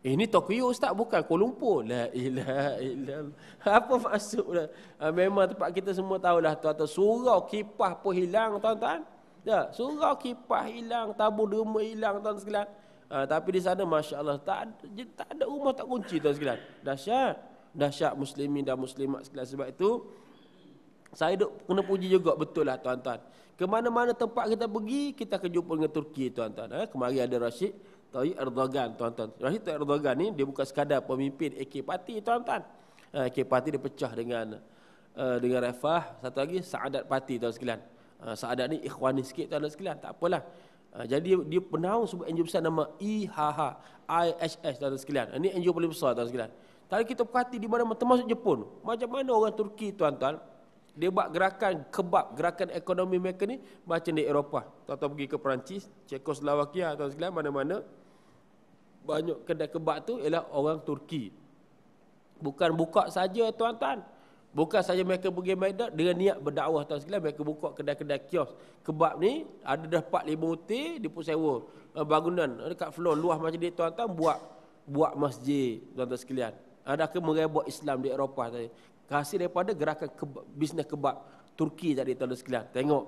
ini eh, Tokyo Ustaz bukan Kuala Lumpur. La ilaha illallah. Apa maksud? Ah, memang tempat kita semua tahulah tu atau surau kipas pun hilang tuan-tuan. Ya, surau kipas hilang, tabur derma hilang tuan-tuan sekalian. Ha, tapi di sana masya-Allah tak ada tak ada rumah tak kunci tuan-tuan sekalian. Dahsyat. Dahsyat muslimin dan muslimat sekalian sebab itu saya duk kena puji juga betul lah tuan-tuan. Ke mana-mana tempat kita pergi, kita akan jumpa dengan Turki tuan-tuan. Ha, kemari ada Rashid, Tayyip Erdogan tuan-tuan. Rahim Tayyip Erdogan ni dia bukan sekadar pemimpin AK Parti tuan-tuan. Eh, AK Parti dia pecah dengan eh, dengan Refah, satu lagi Saadat Parti tuan sekalian. Eh, Saadat ni ikhwani sikit tuan sekalian, tak apalah. jadi dia penaung sebuah NGO besar nama IHH, IHS tuan sekalian. Ini NGO paling besar tuan sekalian. Tapi kita perhati di mana termasuk Jepun. Macam mana orang Turki tuan-tuan dia buat gerakan kebab, gerakan ekonomi mereka ni macam di Eropah. Tuan-tuan pergi ke Perancis, Czechoslovakia atau segala mana-mana banyak kedai kebab tu ialah orang Turki. Bukan buka saja tuan-tuan. Bukan saja mereka pergi medan dengan niat berdakwah tuan sekalian mereka buka kedai-kedai kios. Kebab ni ada dah 4 5 butir di sewa eh, bangunan dekat floor luas macam ni tuan-tuan buat buat masjid tuan-tuan sekalian. Ada ke merebak Islam di Eropah tadi hasil daripada gerakan ke, bisnes kebab Turki tadi tahun sekian. Tengok.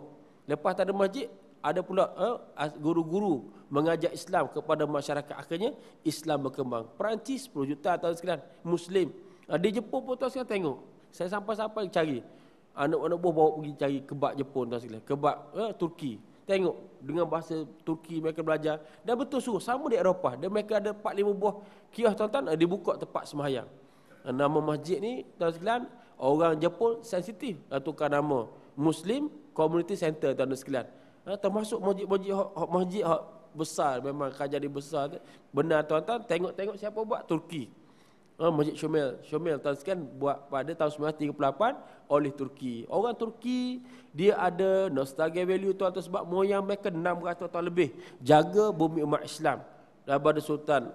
Lepas tak ada masjid, ada pula eh, guru-guru mengajak Islam kepada masyarakat. Akhirnya Islam berkembang. Perancis 10 juta tahun sekian. Muslim. Ah, di Jepun pun tuan sekalian tengok. Saya sampai-sampai cari. Anak-anak buah bawa pergi cari kebab Jepun tuan sekalian. Kebab eh, Turki. Tengok dengan bahasa Turki mereka belajar. Dan betul suruh. Sama di Eropah. Dan mereka ada 4-5 buah kiosk tuan-tuan. Eh, dibuka tempat semayang nama masjid ni Tuan sekalian orang Jepun sensitif dan lah tukar nama Muslim Community Center Tuan sekalian ha, termasuk masjid-masjid masjid besar memang kerja di besar benar tuan-tuan tengok-tengok siapa buat Turki ha, masjid Shomel Shomel Tuan sekalian buat pada tahun 1938 oleh Turki orang Turki dia ada nostalgia value tuan-tuan sebab moyang mereka 600 tahun lebih jaga bumi umat Islam daripada Sultan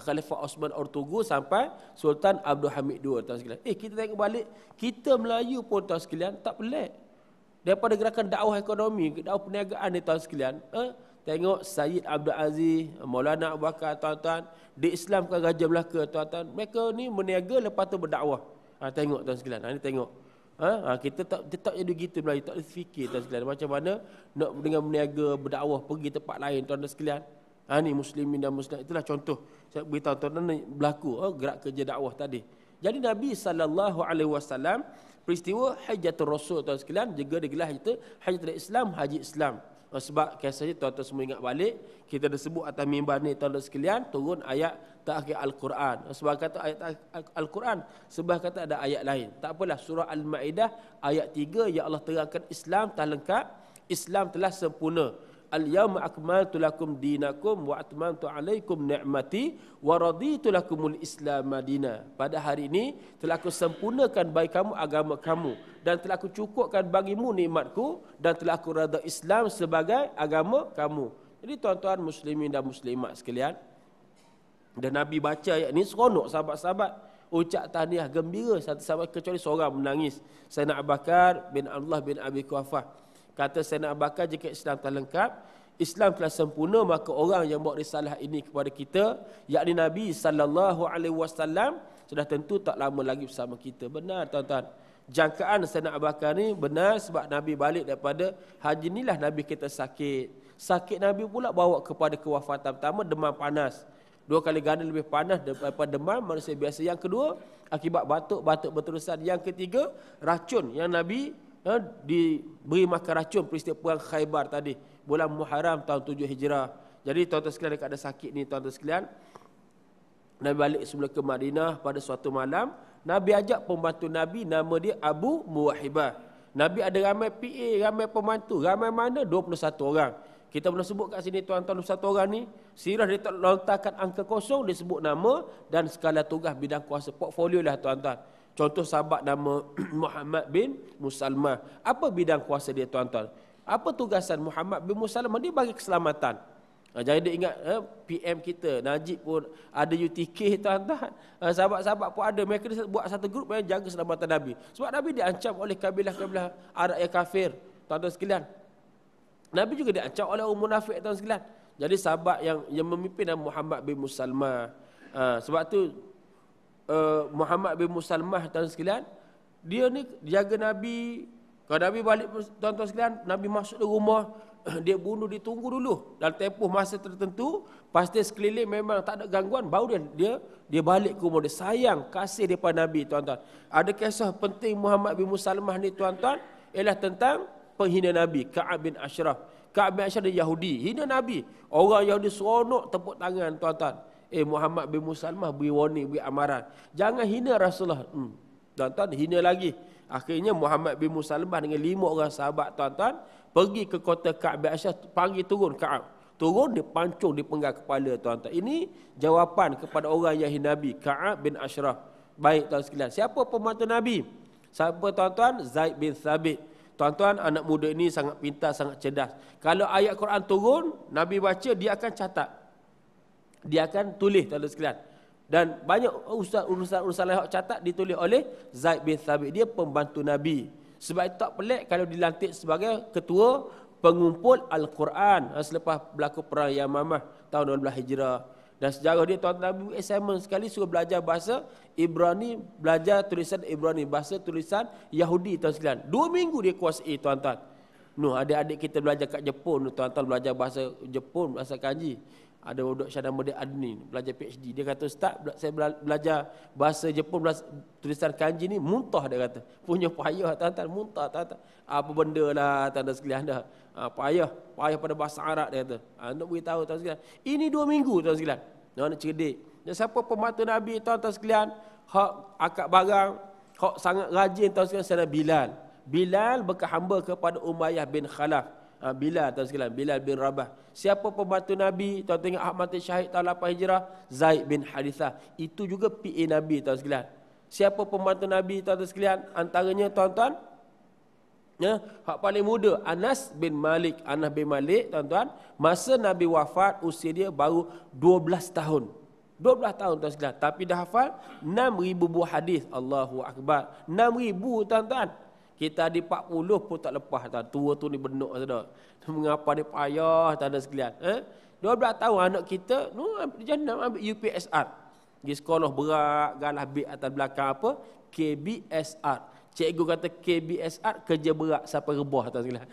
Khalifah Osman Ortogu sampai Sultan Abdul Hamid II tuan sekalian. Eh kita tengok balik, kita Melayu pun tuan sekalian tak pelik. Daripada gerakan dakwah ekonomi, dakwah perniagaan ni tuan sekalian, eh, tengok Syed Abdul Aziz, Maulana Abu Bakar tuan-tuan, di Islam ke Raja Melaka tuan-tuan, mereka ni berniaga lepas tu berdakwah. Ha, tengok tuan sekalian, ha, ni tengok. Ha, ah, kita tak kita tak jadi gitu Melayu, tak fikir tuan sekalian macam mana nak dengan berniaga berdakwah pergi tempat lain tuan-tuan sekalian. Ha, ni muslimin dan muslim itulah contoh saya beritahu tuan-tuan berlaku oh, gerak kerja dakwah tadi. Jadi Nabi saw peristiwa hajatul rasul tuan sekalian juga digelar hajatul hajatul Islam haji Islam. Oh, sebab kisahnya tuan-tuan semua ingat balik kita dah sebut atas mimbar ni tuan-tuan sekalian turun ayat terakhir al-Quran. Oh, sebab kata ayat al-Quran sebab kata ada ayat lain. Tak apalah surah al-Maidah ayat 3 ya Allah terangkan Islam tak lengkap Islam telah sempurna. Al-yawma akmaltu lakum dinakum wa atmantu alaikum ni'mati wa raditu lakumul Islam madina. Pada hari ini telah aku sempurnakan bagi kamu agama kamu dan telah aku cukupkan bagimu nikmatku dan telah aku rada Islam sebagai agama kamu. Jadi tuan-tuan muslimin dan muslimat sekalian dan Nabi baca ayat ini seronok sahabat-sahabat ucap tahniah gembira satu sahabat kecuali seorang menangis Sayyidina Abu Bakar bin Abdullah bin Abi Quwafah kata Sayyidina Abu Bakar jika Islam telah lengkap Islam telah sempurna maka orang yang bawa risalah ini kepada kita yakni Nabi saw sudah tentu tak lama lagi bersama kita benar tuan-tuan jangkaan Sayyidina Abu Bakar ni benar sebab Nabi balik daripada haji inilah Nabi kita sakit sakit Nabi pula bawa kepada kewafatan pertama demam panas dua kali ganda lebih panas daripada demam manusia biasa yang kedua akibat batuk-batuk berterusan yang ketiga racun yang Nabi ha, diberi makan racun peristiwa perang Khaybar tadi bulan Muharram tahun 7 Hijrah. Jadi tuan-tuan sekalian dekat ada sakit ni tuan-tuan sekalian. Nabi balik semula ke Madinah pada suatu malam, Nabi ajak pembantu Nabi nama dia Abu Muwahibah. Nabi ada ramai PA, ramai pembantu, ramai mana 21 orang. Kita pernah sebut kat sini tuan-tuan satu orang ni, sirah dia letakkan angka kosong, dia sebut nama dan skala tugas bidang kuasa portfolio lah tuan-tuan. Contoh sahabat nama Muhammad bin Musalmah. Apa bidang kuasa dia tuan-tuan? Apa tugasan Muhammad bin Musalmah? Dia bagi keselamatan. Ha, jadi dia ingat eh, PM kita, Najib pun ada UTK tuan-tuan. Ha, sahabat-sahabat pun ada. Mereka buat satu grup yang jaga keselamatan Nabi. Sebab Nabi diancam oleh kabilah-kabilah Arab yang kafir. Tuan-tuan sekalian. Nabi juga diancam oleh umum munafik tuan-tuan sekalian. Jadi sahabat yang, yang memimpin Muhammad bin Musalmah. Eh, sebab tu uh, Muhammad bin Musalmah dan sekalian dia ni jaga Nabi kalau Nabi balik tuan-tuan sekalian Nabi masuk ke rumah dia bunuh ditunggu dulu dalam tempoh masa tertentu pasti sekeliling memang tak ada gangguan baru dia dia, dia balik ke rumah dia sayang kasih daripada Nabi tuan-tuan ada kisah penting Muhammad bin Musalmah ni tuan-tuan ialah tentang penghina Nabi Ka'ab bin Ashraf Ka'ab bin Ashraf dia Yahudi hina Nabi orang Yahudi seronok tepuk tangan tuan-tuan Eh Muhammad bin Musalmah beri warning, beri amaran. Jangan hina Rasulullah. Hmm. Tuan-tuan hina lagi. Akhirnya Muhammad bin Musalmah dengan lima orang sahabat tuan-tuan pergi ke kota Ka'ab Asyah pagi turun Ka'ab. Turun dia pancung di penggal kepala tuan-tuan. Ini jawapan kepada orang yang hina Nabi Ka'ab bin Ashraf. Baik tuan sekalian. Siapa pembantu Nabi? Siapa tuan-tuan? Zaid bin Thabit. Tuan-tuan, anak muda ini sangat pintar, sangat cerdas. Kalau ayat Quran turun, Nabi baca, dia akan catat dia akan tulis tanda sekian dan banyak ustaz urusan urusan lain catat ditulis oleh Zaid bin Thabit dia pembantu nabi sebab itu tak pelik kalau dilantik sebagai ketua pengumpul al-Quran eh, selepas berlaku perang Yamamah tahun 12 Hijrah dan sejarah dia tuan Nabi assignment sekali suruh belajar bahasa Ibrani, belajar tulisan Ibrani, bahasa tulisan Yahudi tuan sekalian. Dua minggu dia kuasai tuan-tuan. Nuh, adik-adik kita belajar kat Jepun, tuan-tuan belajar bahasa Jepun, bahasa Kanji ada Dr. Syahda Merdek Adni belajar PhD dia kata ustaz saya belajar bahasa Jepun tulisan kanji ni muntah dia kata punya payah tuan muntah tuan apa benda lah tuan-tuan sekalian dah ha, payah payah pada bahasa Arab dia kata ha, ah, nak beritahu tuan-tuan sekalian ini dua minggu tuan-tuan sekalian dia nak cerdik dan siapa pemata Nabi tuan-tuan sekalian hak akad barang hak sangat rajin tuan-tuan sekalian saya Bilal Bilal bekas hamba kepada Umayyah bin Khalaf Ah, Bilal tuan sekalian, Bilal bin Rabah. Siapa pembantu Nabi? Tuan tengok Ahmad Syahid tahun 8 Hijrah, Zaid bin Harithah. Itu juga PA Nabi tuan sekalian. Siapa pembantu Nabi tuan-tuan sekalian? Antaranya tuan-tuan ya, hak paling muda Anas bin Malik, Anas bin Malik tuan-tuan, masa Nabi wafat usia dia baru 12 tahun. 12 tahun tuan sekalian tapi dah hafal 6000 buah hadis Allahu akbar 6000 tuan-tuan kita di 40 pun tak lepas tak. Tua tu ni benuk tu tak. Mengapa dia payah tak ada sekalian. Eh? 12 tahun anak kita, no, dia jenam ambil UPSR. Di sekolah berat, galah bit atas belakang apa, KBSR. Cikgu kata KBSR kerja berat sampai rebah tak sekalian.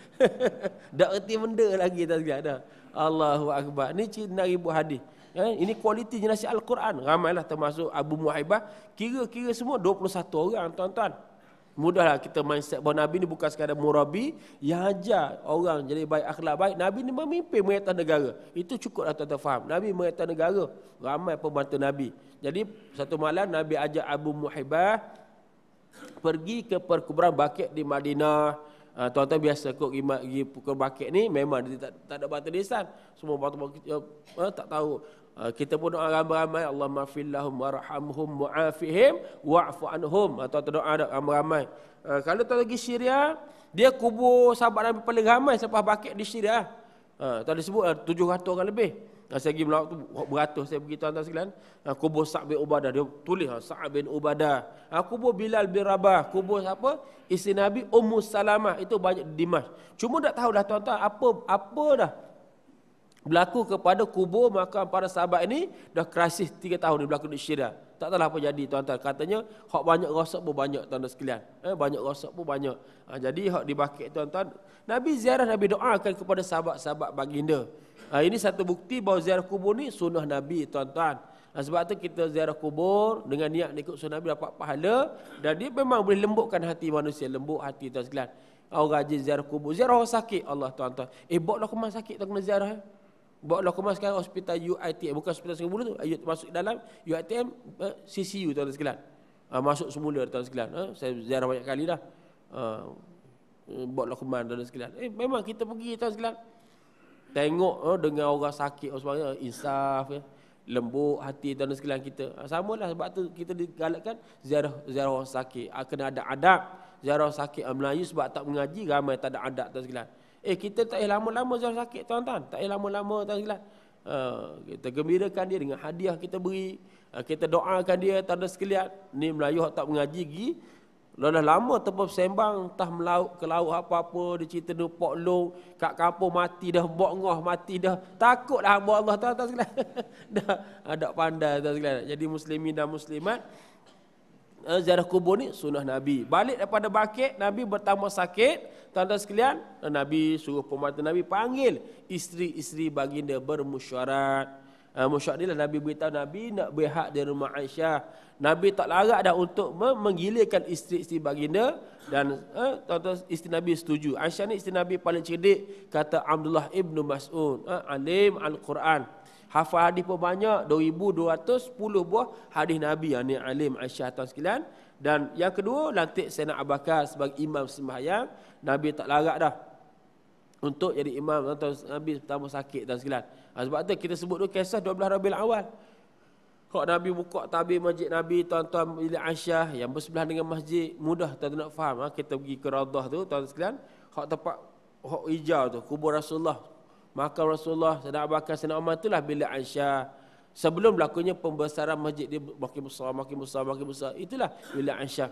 tak erti benda lagi tak sekalian. Dah. Allahu Akbar. ni cina ribu hadis. Eh? Ini kualiti jenasi Al-Quran. Ramailah termasuk Abu Muhaibah. Kira-kira semua 21 orang tuan-tuan. Mudahlah kita mindset bahawa Nabi ni bukan sekadar murabi yang ajar orang jadi baik akhlak baik. Nabi ni memimpin mengaitan negara. Itu cukuplah tuan-tuan faham. Nabi mengaitan negara. Ramai pembantu Nabi. Jadi satu malam Nabi ajak Abu Muhibah pergi ke perkuburan bakit di Madinah. Ha, tuan-tuan biasa kok pergi, perkuburan pukul bakit ni memang dia tak, tak ada batu desa. Semua batu-batu eh, eh tak tahu. Ah, kita pun doa ramai-ramai Allah mafillahum warhamhum muafihim wa'fu anhum atau ah, tu doa dak ramai-ramai ah, kalau tu lagi Syria dia kubur sahabat Nabi paling ramai sebab bakit di Syria ha sebut 700 orang lebih Nah, saya pergi melawat tu beratus saya pergi tuan-tuan sekalian. Ha, kubur Sa'ad bin Ubadah dia tulis ha, Sa'ad bin Ubadah. Ha, kubur Bilal bin Rabah, kubur siapa? Isteri Nabi Ummu Salamah itu banyak dimas. Cuma tak tahu dah tuan-tuan apa apa dah berlaku kepada kubur makam para sahabat ini dah krisis 3 tahun ni berlaku di Syria. Tak tahu apa jadi tuan-tuan. Katanya hak banyak rosak pun banyak tuan-tuan sekalian. Eh, banyak rosak pun banyak. Ha, jadi hak dibakit tuan-tuan. Nabi ziarah Nabi doakan kepada sahabat-sahabat baginda. Ha, ini satu bukti bahawa ziarah kubur ni sunnah Nabi tuan-tuan. Ha, sebab tu kita ziarah kubur dengan niat ikut sunnah Nabi dapat pahala dan dia memang boleh lembutkan hati manusia, lembut hati tuan-tuan sekalian. Orang rajin ziarah kubur, ziarah orang sakit Allah tuan-tuan. Eh, buatlah kemas sakit tuan kena ziarah. Eh? Buat lakuma sekarang hospital UITM Bukan hospital Sengkabulu tu UITM, Masuk dalam UITM eh, CCU tuan-tuan sekalian eh, Masuk semula tuan-tuan sekalian eh, Saya ziarah banyak kali dah bawa ah, eh, Buat lakuma tuan-tuan sekalian Eh memang kita pergi tuan-tuan sekalian Tengok eh, dengan orang sakit oh, sebagainya Insaf eh, Lembut hati tuan-tuan sekalian kita eh, ah, Sama lah sebab tu kita digalakkan Ziarah ziarah orang sakit eh, Kena ada adab Ziarah orang sakit eh, Melayu sebab tak mengaji Ramai tak ada adab tuan-tuan sekalian Eh kita tak payah lama-lama Zul sakit tuan-tuan. Tak payah lama-lama tuan-tuan. Ha, kita gembirakan dia dengan hadiah kita beri. Ha, kita doakan dia tak ada sekalian. Ni Melayu tak mengaji lagi. Lalu lama tepuk sembang. Tak melaut ke laut apa-apa. Dia cerita ni Pak Long. Kat kampung mati dah. Bok ngoh mati dah. takut Takutlah hamba Allah tuan-tuan sekalian. dah, ada ah, dah pandai tuan-tuan sekalian. Jadi muslimin dan muslimat. Eh, ziarah kubur ni sunnah Nabi. Balik daripada bakit, Nabi bertamu sakit. Tuan-tuan sekalian, Nabi suruh pembantu Nabi panggil isteri-isteri baginda bermusyarat. Uh, Musyarat lah Nabi beritahu Nabi nak berhak di rumah Aisyah. Nabi tak larat dah untuk menggilirkan isteri-isteri baginda. Dan uh, tuan-tuan isteri Nabi setuju. Aisyah ni isteri Nabi paling cerdik. Kata Abdullah ibnu Mas'ud. Uh, alim Al-Quran. Hafal hadis pun banyak 2210 buah hadis Nabi yang ni alim Aisyah tuan sekalian dan yang kedua lantik Sayyidina Abu Bakar sebagai imam sembahyang Nabi tak larat dah untuk jadi imam tuan Nabi pertama sakit tuan sekalian ha, sebab tu kita sebut tu kisah 12 Rabiul Awal kalau Nabi buka tabi masjid Nabi tuan-tuan di Aisyah yang bersebelah dengan masjid mudah tuan-tuan nak faham ha, kita pergi ke Radah tu tuan sekalian hak tempat hak hijau tu kubur Rasulullah Maka Rasulullah Sayyidina Abu Bakar Sayyidina Umar itulah bila Aisyah sebelum berlakunya pembesaran masjid dia makin besar makin besar makin besar itulah bila Aisyah.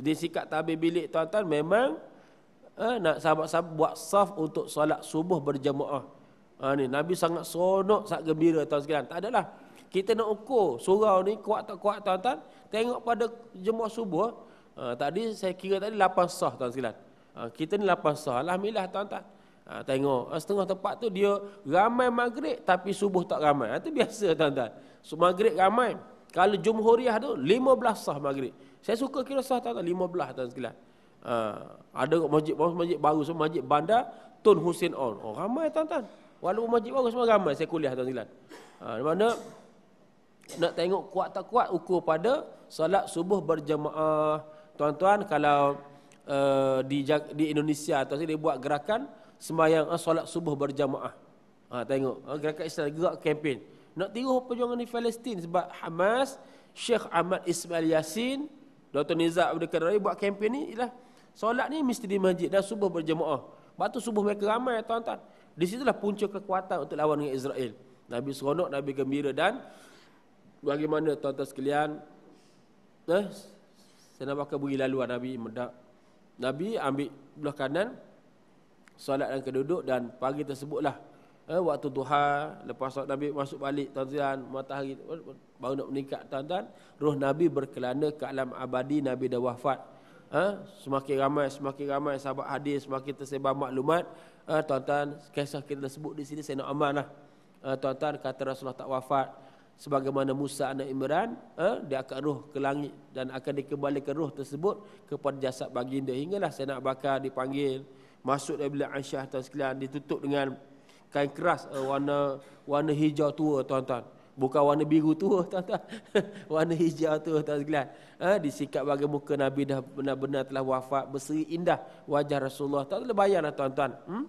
Jadi sikap tabi bilik tuan-tuan memang eh, nak sahabat-sahabat buat saf untuk solat subuh berjemaah. Ha, ni, Nabi sangat seronok, sangat gembira tuan sekalian. Tak adalah. Kita nak ukur surau ni kuat tak kuat tuan-tuan. Tengok pada jemaah subuh. Ha, tadi saya kira tadi 8 sah tuan sekalian. Ha, kita ni 8 sah. Alhamdulillah tuan-tuan. Ha, tengok ha, setengah tempat tu dia ramai maghrib tapi subuh tak ramai. Ha, itu biasa tuan-tuan. So, maghrib ramai. Kalau jumhuriah tu 15 sah maghrib. Saya suka kira sah tuan-tuan 15 tuan sekalian. Ha, ada kat masjid baru masjid baru semua masjid bandar Tun Husin on. Oh ramai tuan-tuan. Walaupun masjid baru semua ramai saya kuliah tuan sekalian. Ha, di mana nak tengok kuat tak kuat ukur pada salat subuh berjemaah tuan-tuan kalau uh, di di Indonesia atau dia buat gerakan sembahyang ha, solat subuh berjamaah. Ha, tengok ha, gerakan Islam gerak kempen. Nak tiru perjuangan di Palestin sebab Hamas, Sheikh Ahmad Ismail Yassin, Dr. Nizam Abdul Kadir buat kempen ni ialah solat ni mesti di masjid dan subuh berjamaah. Batu subuh mereka ramai tuan-tuan. Di situlah punca kekuatan untuk lawan dengan Israel. Nabi seronok, Nabi gembira dan bagaimana tuan-tuan sekalian eh, saya nak pakai bagi laluan Nabi medak. Nabi ambil belah kanan, solat dan keduduk dan pagi tersebutlah eh, waktu duha lepas solat Nabi masuk balik tuan-tuan matahari baru nak meningkat tuan-tuan roh Nabi berkelana ke alam abadi Nabi dah wafat eh, semakin ramai semakin ramai sahabat hadis semakin tersebar maklumat eh, tuan-tuan kisah kita tersebut di sini saya nak aman eh, tuan-tuan kata Rasulullah tak wafat sebagaimana Musa anak Imran eh, dia akan roh ke langit dan akan dikembalikan roh tersebut kepada jasad baginda hinggalah saya nak bakar dipanggil masuk dari bilik Aisyah tuan sekalian ditutup dengan kain keras uh, warna warna hijau tua tuan-tuan bukan warna biru tua tuan-tuan warna hijau tua tuan sekalian uh, disikat bagi muka Nabi dah benar-benar telah wafat berseri indah wajah Rasulullah tak boleh bayanglah tuan-tuan hmm?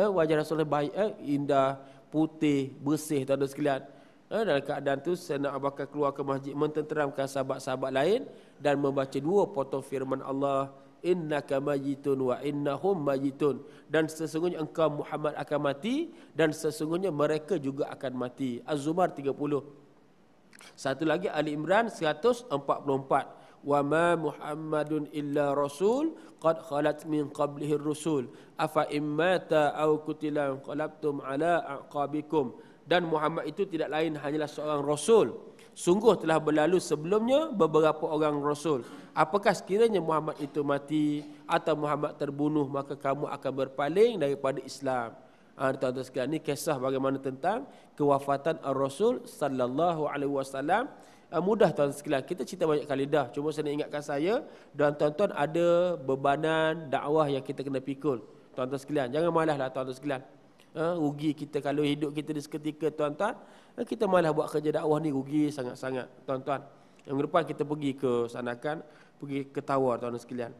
uh, wajah Rasulullah baik uh, indah putih bersih tuan-tuan sekalian uh, dalam keadaan tu saya nak abakan keluar ke masjid mententeramkan sahabat-sahabat lain dan membaca dua potong firman Allah innaka majitun wa innahum majitun dan sesungguhnya engkau Muhammad akan mati dan sesungguhnya mereka juga akan mati az-zumar 30 satu lagi ali imran 144 wa ma muhammadun illa rasul qad khalat min qablihi ar-rusul afa immata aw kutila qalabtum ala aqabikum dan muhammad itu tidak lain hanyalah seorang rasul Sungguh telah berlalu sebelumnya beberapa orang rasul. Apakah sekiranya Muhammad itu mati atau Muhammad terbunuh maka kamu akan berpaling daripada Islam. Ah ha, tuan-tuan sekalian ini kisah bagaimana tentang kewafatan Rasul sallallahu alaihi wasallam. Ah, mudah tuan sekalian kita cerita banyak kali dah cuma saya ingatkan saya dan tuan-tuan ada bebanan dakwah yang kita kena pikul. Tuan-tuan sekalian jangan malahlah tuan-tuan sekalian. Ha, rugi kita kalau hidup kita di seketika tuan-tuan ha, kita malah buat kerja dakwah ni rugi sangat-sangat tuan-tuan yang depan kita pergi ke sanakan pergi ke tawar tuan-tuan sekalian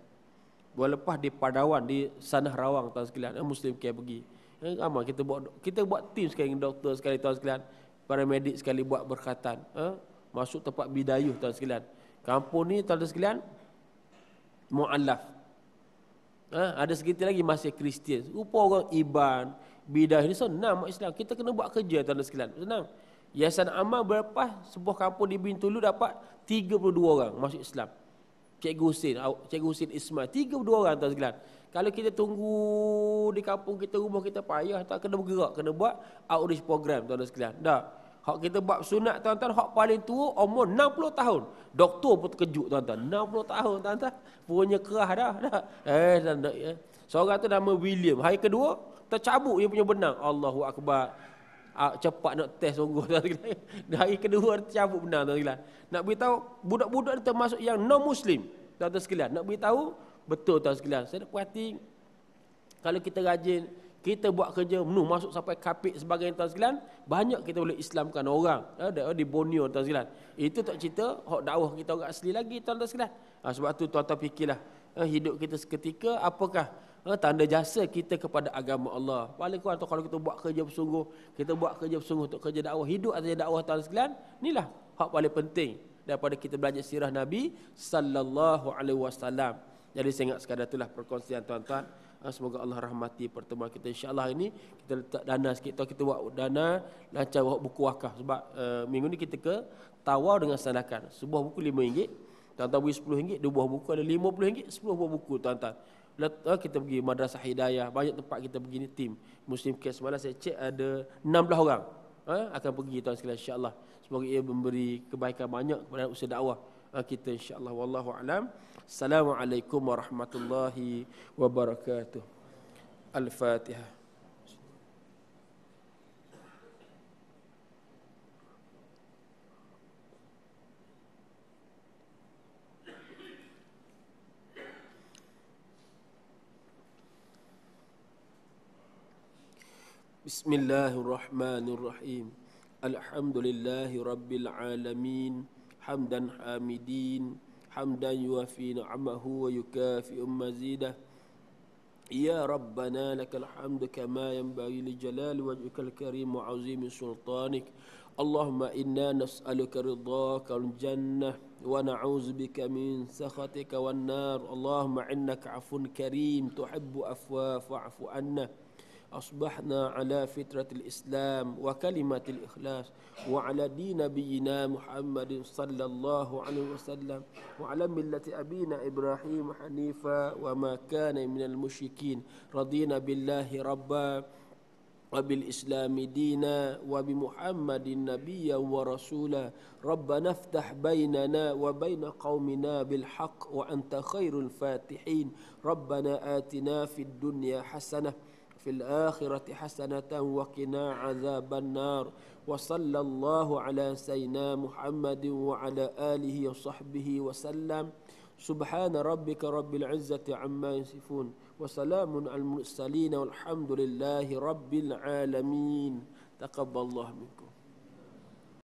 buat lepas di padawan di sanah rawang tuan-tuan sekalian ha, muslim care pergi ramai kita buat kita buat tim sekali doktor sekali tuan-tuan sekalian para medik sekali buat berkatan masuk tempat bidayuh tuan-tuan sekalian kampung ni tuan-tuan sekalian mu'allaf Ha, ada sekitar lagi masih Kristian. Rupa orang Iban, bidah ni senang mak Islam. Kita kena buat kerja tuan-tuan sekalian. Senang. Yayasan Amal berlepas sebuah kampung di Bintulu dapat 32 orang masuk Islam. Cikgu Husin, Cikgu Husin Ismail, 32 orang tuan-tuan sekalian. Kalau kita tunggu di kampung kita, rumah kita payah, tak kena bergerak, kena buat outreach program tuan-tuan sekalian. Dah. Hak kita buat sunat tuan-tuan, hak paling tua umur 60 tahun. Doktor pun terkejut tuan-tuan. 60 tahun tuan-tuan. Punya kerah dah. dah. Eh, tuan-tuan. Ya. Seorang tu nama William. Hari kedua, tercabut dia punya benang. Allahu akbar. Ah, cepat nak test sungguh tuan Hari kedua tercabut benang tuan Nak beritahu budak-budak termasuk yang non muslim tuan sekalian. Nak beritahu betul tuan sekalian. Saya nak kalau kita rajin kita buat kerja penuh masuk sampai kapit sebagainya tuan sekalian, banyak kita boleh islamkan orang ya, di Borneo tuan sekalian. Itu tak cerita hak dakwah kita orang asli lagi tuan-tuan sekalian. Ha, sebab tu tuan-tuan fikirlah ya, hidup kita seketika apakah Ah, tanda jasa kita kepada agama Allah. Paling kurang tu kalau kita buat kerja bersungguh, kita buat kerja bersungguh untuk kerja dakwah, hidup atas dakwah tuan sekalian, inilah hak paling penting daripada kita belajar sirah Nabi sallallahu alaihi wasallam. Jadi saya ingat sekadar itulah perkongsian tuan-tuan. Ah, semoga Allah rahmati pertemuan kita insya-Allah ini. Kita letak dana sikit tau kita buat dana lancar buat buku wakaf sebab uh, minggu ni kita ke tawau dengan sanakan. Sebuah buku RM5. Tuan-tuan beri RM10, dua buah buku ada RM50, sepuluh buah buku tuan-tuan kita pergi madrasah hidayah banyak tempat kita pergi ni tim muslim case malah saya cek ada 16 orang ha? akan pergi tuan sekalian insyaallah semoga ia memberi kebaikan banyak kepada usaha dakwah ha, kita insyaallah wallahu alam assalamualaikum warahmatullahi wabarakatuh al-fatihah بسم الله الرحمن الرحيم الحمد لله رب العالمين حمدا حامدين حمدا يوافي نعمه ويكافئ مزيده يا ربنا لك الحمد كما ينبغي لجلال وجهك الكريم وعظيم سلطانك اللهم انا نسالك رضاك الجنه ونعوذ بك من سخطك والنار اللهم انك عفو كريم تحب عفوا فاعف عنا أصبحنا على فترة الإسلام وكلمة الإخلاص وعلى دين نبينا محمد صلى الله عليه وسلم وعلى ملة أبينا إبراهيم حنيفا وما كان من المشركين رضينا بالله ربا وبالإسلام دينا وبمحمد نبيا ورسولا ربنا افتح بيننا وبين قومنا بالحق وأنت خير الفاتحين ربنا آتنا في الدنيا حسنة في الآخرة حسنة وقنا عذاب النار وصلى الله على سيدنا محمد وعلى آله وصحبه وسلم سبحان ربك رب العزة عما يصفون وسلام على المرسلين والحمد لله رب العالمين تقبل الله منكم